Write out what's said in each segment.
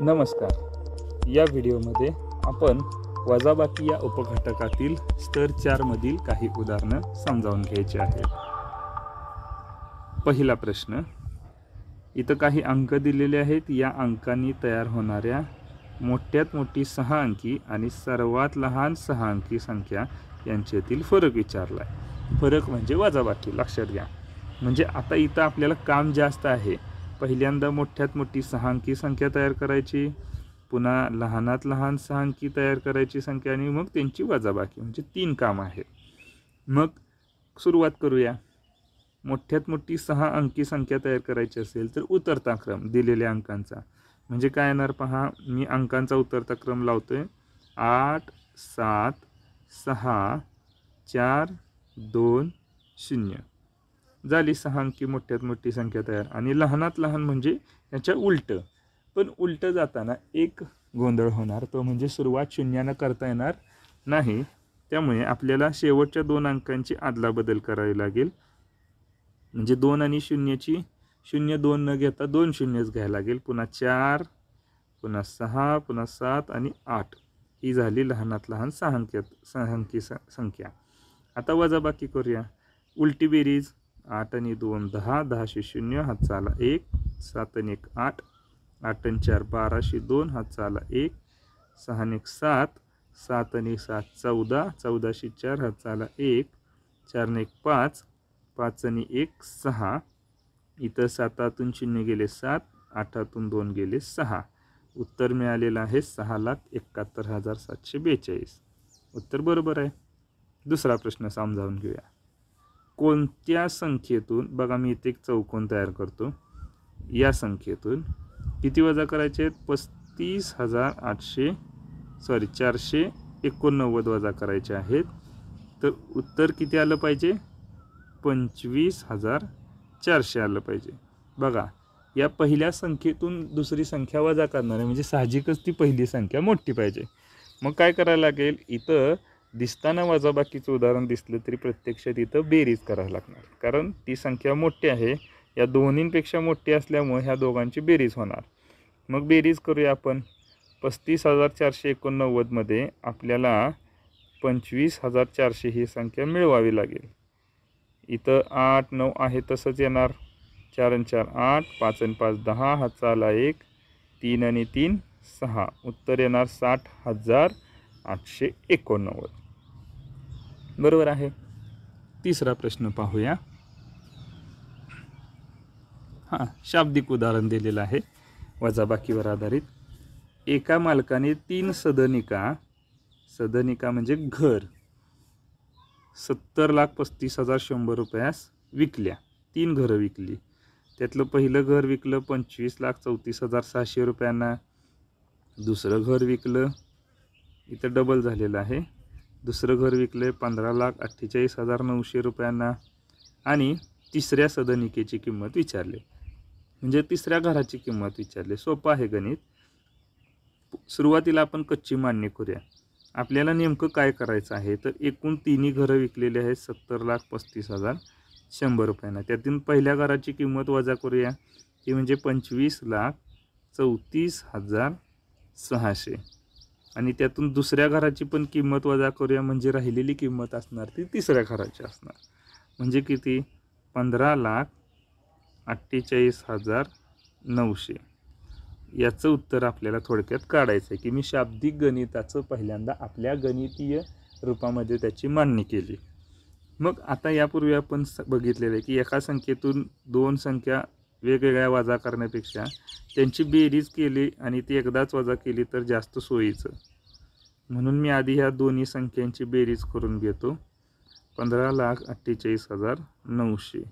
नमस्कार या व्हिडिओमध्ये आपण वजाबाकी या उपघटकातील स्तर चारमधील काही उदाहरणं समजावून घ्यायची आहेत पहिला प्रश्न इथं काही अंक दिलेले आहेत या अंकांनी तयार होणाऱ्या मोठ्यात मोठी सहा अंकी आणि सर्वात लहान सहा अंकी संख्या यांच्यातील फरक विचारला आहे फरक म्हणजे वजाबाकी लक्षात घ्या म्हणजे आता इथं आपल्याला काम जास्त आहे पहिल्यांदा मोठ्यात मोठी सहा अंकी संख्या तयार करायची पुन्हा लहानात लहान सहा अंकी तयार करायची संख्या आणि मग त्यांची वजाबाकी म्हणजे तीन काम आहेत मग सुरुवात करूया मोठ्यात मोठी सहा अंकी संख्या तयार करायची असेल तर उतरता क्रम दिलेल्या अंकांचा म्हणजे काय येणार पहा मी अंकांचा उतरता क्रम लावतो आहे आठ सात सहा चार दोन शून्य झाली सहा अंकी मोठ्यात मोठी संख्या तयार आणि लहानात लहान म्हणजे याच्या उलटं पण उलटं जाताना एक गोंधळ होणार तो म्हणजे सुरुवात शून्यानं करता येणार नाही त्यामुळे आपल्याला शेवटच्या दोन अंकांची आदलाबदल करावी लागेल म्हणजे दोन आणि शून्यची शून्य दोन न घेता दोन शून्यच घ्यायला लागेल पुन्हा चार पुन्हा सहा पुन्हा सात आणि आठ ही झाली लहानात लहान सहा अंक्यात सहा अंकी संख्या आता वजाबाकी करूया उलटी बेरीज आठ आणि दोन दहा दहाशे शून्य हात चाला एक सात आणि एक आठ आठ आणि चार बाराशे दोन चाला एक आणि एक सात सात आणि सात चौदा चौदाशे चार चाला एक चारने एक पाच पाच आणि एक सहा इथं सातातून शून्य गेले सात आठातून दोन गेले सहा उत्तर मिळालेलं आहे सहा लाख एकाहत्तर हजार सातशे बेचाळीस उत्तर बरोबर आहे दुसरा प्रश्न समजावून घेऊया कोणत्या संख्येतून बघा मी इथे एक चौकोन तयार करतो या संख्येतून किती वजा करायचे आहेत पस्तीस हजार आठशे सॉरी चारशे एकोणनव्वद वजा करायचे आहेत तर उत्तर किती आलं पाहिजे पंचवीस हजार चारशे आलं पाहिजे बघा या पहिल्या संख्येतून दुसरी संख्या वजा करणार आहे म्हणजे साहजिकच ती पहिली संख्या मोठी पाहिजे मग काय करायला लागेल इथं दिसताना वजाबाकीचं उदाहरण दिसलं तरी प्रत्यक्ष तिथं बेरीज करावं लागणार कारण ती संख्या मोठी आहे या दोन्हींपेक्षा मोठी असल्यामुळे ह्या दोघांची बेरीज होणार मग बेरीज करूया आपण पस्तीस हजार चारशे एकोणनव्वदमध्ये आपल्याला पंचवीस हजार चारशे ही संख्या मिळवावी लागेल इथं आठ नऊ आहे तसंच येणार चार आणि चार आठ पाच आणि पाच दहा चाला एक तीन आणि तीन सहा उत्तर येणार साठ हजार आठशे एकोणनव्वद बरोबर आहे तिसरा प्रश्न पाहूया हां शाब्दिक उदाहरण दिलेलं आहे वजाबाकीवर आधारित एका मालकाने तीन सदनिका सदनिका म्हणजे घर सत्तर लाख पस्तीस हजार शंभर रुपयास विकल्या तीन घरं विकली त्यातलं पहिलं घर विकलं पंचवीस लाख चौतीस हजार सहाशे रुपयांना दुसरं घर विकलं इथं डबल झालेलं आहे दुसरं घर विकले पंधरा लाख अठ्ठेचाळीस हजार नऊशे रुपयांना आणि तिसऱ्या सदनिकेची किंमत विचारली म्हणजे तिसऱ्या घराची किंमत विचारली सोपं आहे गणित सुरुवातीला आपण कच्ची मान्य करूया आपल्याला नेमकं काय करायचं आहे तर एकूण तिन्ही घरं विकलेली आहेत सत्तर लाख पस्तीस हजार शंभर रुपयांना त्यातून पहिल्या घराची किंमत वजा करूया ती म्हणजे पंचवीस लाख चौतीस हजार सहाशे आणि त्यातून दुसऱ्या घराची पण किंमत वजा करूया म्हणजे राहिलेली किंमत असणार ती तिसऱ्या घराची असणार म्हणजे किती पंधरा लाख अठ्ठेचाळीस हजार नऊशे याचं उत्तर आपल्याला थोडक्यात काढायचं आहे की मी शाब्दिक गणिताचं पहिल्यांदा आपल्या गणितीय रूपामध्ये त्याची मांडणी केली मग आता यापूर्वी आपण स बघितलेलं आहे की एका संख्येतून दोन संख्या वेगवेगळ्या वजा करण्यापेक्षा त्यांची बेरीज केली आणि ती एकदाच वजा केली तर जास्त सोयीचं म्हणून मी आधी ह्या दोन्ही संख्यांची बेरीज करून घेतो पंधरा लाख अठ्ठेचाळीस हजार नऊशे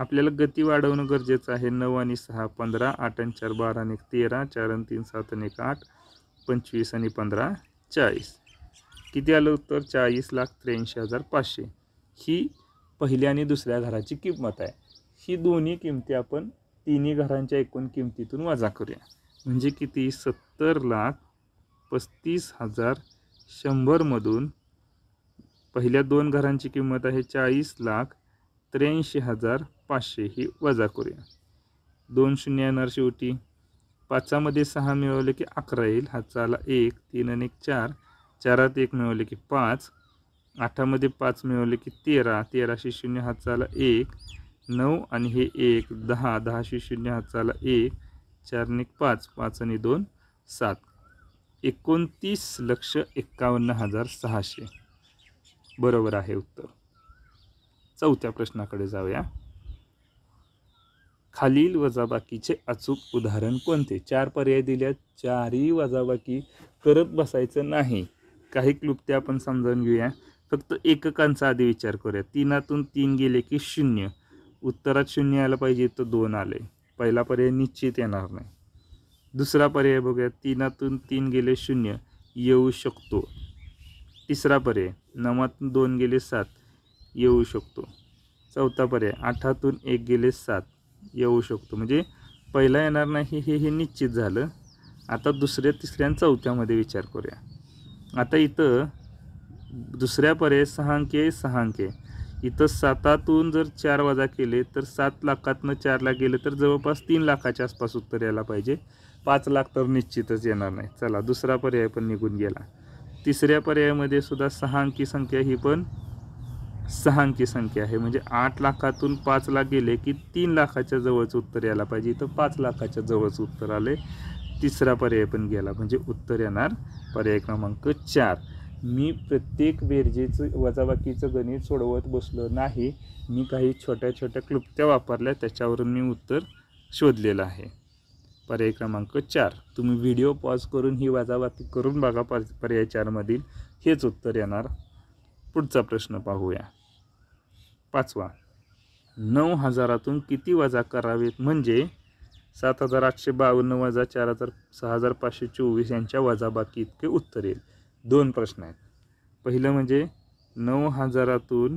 आपल्याला गती वाढवणं गरजेचं आहे नऊ आणि सहा पंधरा आठ आणि चार बारा आणि तेरा चार आणि तीन सात आणि एक आठ पंचवीस आणि पंधरा चाळीस किती आलं तर चाळीस लाख त्र्याऐंशी हजार पाचशे ही पहिल्या आणि दुसऱ्या घराची किंमत आहे ही दोन्ही किमती आपण तिन्ही घरांच्या एकूण किमतीतून वजा करूया म्हणजे किती सत्तर लाख पस्तीस हजार शंभरमधून पहिल्या दोन घरांची किंमत आहे चाळीस लाख त्र्याऐंशी हजार पाचशे ही वजा करूया दोन शून्य येणार शेवटी पाचामध्ये सहा मिळवले की अकरा येईल हाचाला एक तीन आणि एक चार चारात एक मिळवले की पाच आठामध्ये पाच मिळवले की तेरा तेराशे शून्य हाचाला एक नऊ आणि हे एक दहा दहाशे शून्य हाताला एक चारने पाच पाच आणि दोन सात एकोणतीस लक्ष एक्कावन्न हजार सहाशे बरोबर आहे उत्तर चौथ्या प्रश्नाकडे जाऊया खालील वजाबाकीचे अचूक उदाहरण कोणते चार पर्याय दिल्या चारही वजाबाकी करत बसायचं नाही काही क्लुप्त्या आपण समजावून घेऊया फक्त एककांचा आधी विचार करूया तीनातून तीन गेले की शून्य उत्तरात शून्य यायला पाहिजे तर दोन आले पहिला पर्याय निश्चित येणार नाही दुसरा पर्याय बघूया तीनातून तीन गेले शून्य येऊ शकतो तिसरा पर्याय नवातून दोन गेले सात येऊ शकतो चौथा पर्याय आठातून एक गेले सात येऊ शकतो म्हणजे पहिला येणार नाही हे हे निश्चित झालं आता दुसऱ्या तिसऱ्या आणि चौथ्यामध्ये विचार करूया आता इथं दुसऱ्या पर्याय सहा अंके सहा अंके इथं सातातून जर चार वजा केले तर सात लाखातनं लाख गेले तर जवळपास तीन लाखाच्या आसपास उत्तर यायला पाहिजे पाच लाख तर निश्चितच येणार नाही चला दुसरा पर्याय पण निघून गेला तिसऱ्या पर्यायामध्ये सुद्धा सहा अंकी संख्या ही पण सहा अंकी संख्या आहे म्हणजे आठ लाखातून पाच लाख गेले की तीन लाखाच्या जवळचं उत्तर यायला पाहिजे इथं पाच लाखाच्या जवळचं उत्तर आले तिसरा पर्याय पण गेला म्हणजे उत्तर येणार पर्याय क्रमांक चार मी प्रत्येक बेरजेचं वजाबाकीचं गणित सोडवत बसलो नाही मी काही छोट्या छोट्या क्लुप्त्या वापरल्या त्याच्यावरून मी उत्तर शोधलेलं आहे पर्याय क्रमांक चार तुम्ही व्हिडिओ पॉज करून ही वजाबाकी करून बघा पर पर्याय चारमधील हेच उत्तर येणार पुढचा प्रश्न पाहूया पाचवा नऊ हजारातून किती वजा करावेत म्हणजे सात हजार आठशे बावन्न वजा चार हजार सहा हजार पाचशे चोवीस यांच्या वजाबाकी इतके उत्तर येईल दोन प्रश्न आहेत पहिलं म्हणजे नऊ हजारातून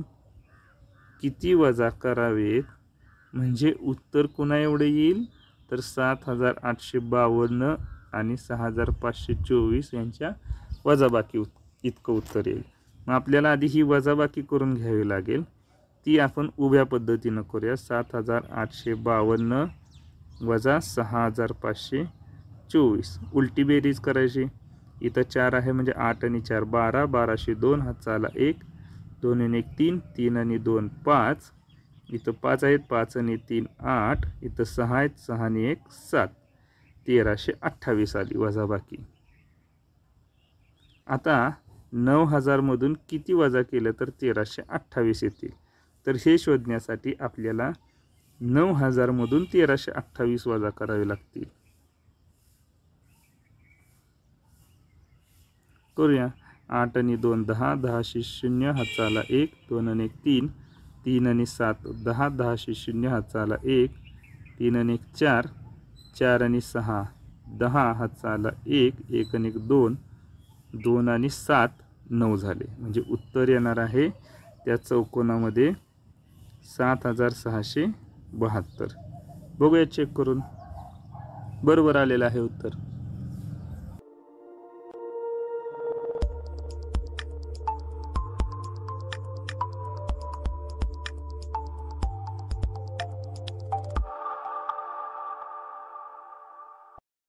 किती वजा करावेत म्हणजे उत्तर कुणा एवढे येईल तर सात हजार आठशे बावन्न आणि सहा हजार पाचशे चोवीस यांच्या वजाबाकी उत् इतकं उत्तर येईल मग आपल्याला आधी ही वजाबाकी करून घ्यावी लागेल ती आपण उभ्या पद्धतीनं करूया सात हजार आठशे बावन्न वजा सहा हजार पाचशे चोवीस उलटी बेरीज करायची इथं चार आहे म्हणजे आठ आणि चार बारा बाराशे दोन चाला एक दोन आणि एक तीन तीन आणि दोन पाच इथं पाच आहेत पाच आणि तीन आठ इथं सहा आहेत सहा आणि एक सात तेराशे अठ्ठावीस आली बाकी आता नऊ हजारमधून किती वजा केलं तर तेराशे अठ्ठावीस येतील तर हे शोधण्यासाठी आपल्याला नऊ हजारमधून तेराशे अठ्ठावीस वजा करावे लागतील करूया आठ आणि दोन दहा दहाशे शून्य हाताला एक दोन आणि एक तीन तीन आणि सात दहा दहाशे शून्य हाताला एक तीन आणि एक चार चार आणि सहा दहा हाताला एक एक आणि एक दोन दोन आणि सात नऊ झाले म्हणजे उत्तर येणार आहे त्या चौकोनामध्ये सात हजार सहाशे बहात्तर बघूया चेक करून बरोबर आलेलं आहे उत्तर